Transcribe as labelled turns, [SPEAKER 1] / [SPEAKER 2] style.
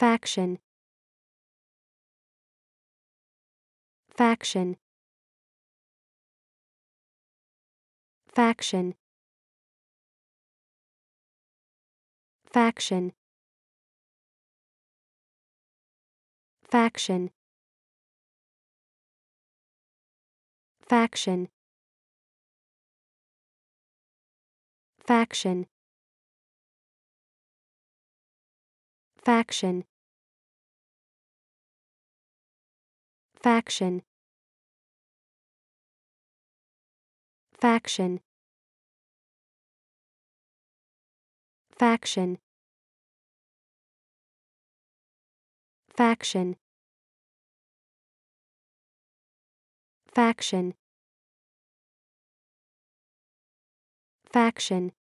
[SPEAKER 1] Faction Faction Faction Faction Faction Faction Faction Faction Faction. Faction. Faction. Faction. Faction. Faction.